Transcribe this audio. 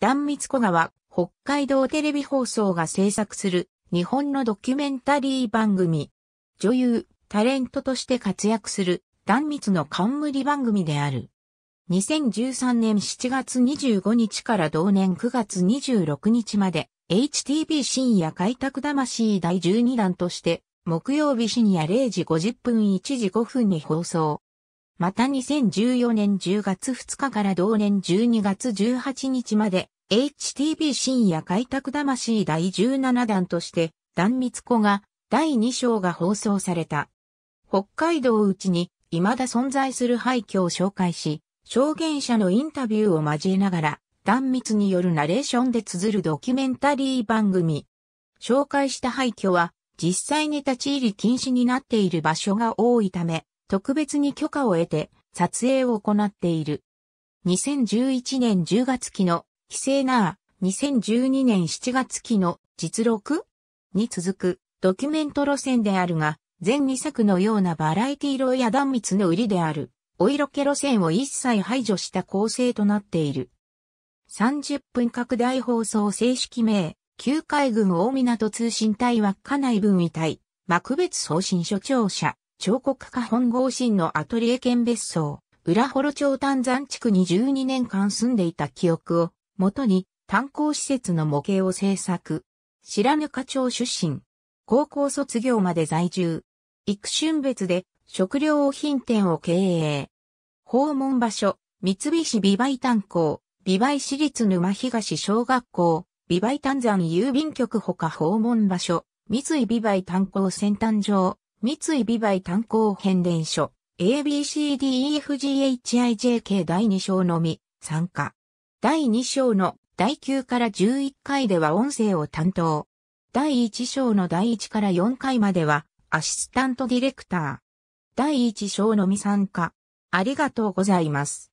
壇蜜子川、北海道テレビ放送が制作する日本のドキュメンタリー番組。女優、タレントとして活躍する壇蜜の冠番組である。2013年7月25日から同年9月26日まで HTB 深夜開拓魂第12弾として木曜日深夜0時50分1時5分に放送。また2014年10月2日から同年12月18日まで HTB 深夜開拓魂第17弾として壇密子が第2章が放送された。北海道うちに未だ存在する廃墟を紹介し、証言者のインタビューを交えながら、断密によるナレーションで綴るドキュメンタリー番組。紹介した廃墟は、実際に立ち入り禁止になっている場所が多いため、特別に許可を得て撮影を行っている。2011年10月期の規制なあ、2012年7月期の実録に続くドキュメント路線であるが、全2作のようなバラエティ色や断密の売りである、お色気路線を一切排除した構成となっている。30分拡大放送正式名、旧海軍大港通信隊稚内分位隊、幕別送信所長者、彫刻家本郷心のアトリエ兼別荘、浦幌町丹山地区に12年間住んでいた記憶を、元に炭鉱施設の模型を制作。白糠町出身。高校卒業まで在住。育春別で食料品店を経営。訪問場所、三菱美梅炭鉱、美梅市立沼東小学校、美梅炭山郵便局ほか訪問場所、三井美梅炭鉱先端場、三井美媒炭鉱変電所 ABCDEFGHIJK 第2章のみ参加。第2章の第9から11回では音声を担当。第1章の第1から4回まではアシスタントディレクター。第1章のみ参加。ありがとうございます。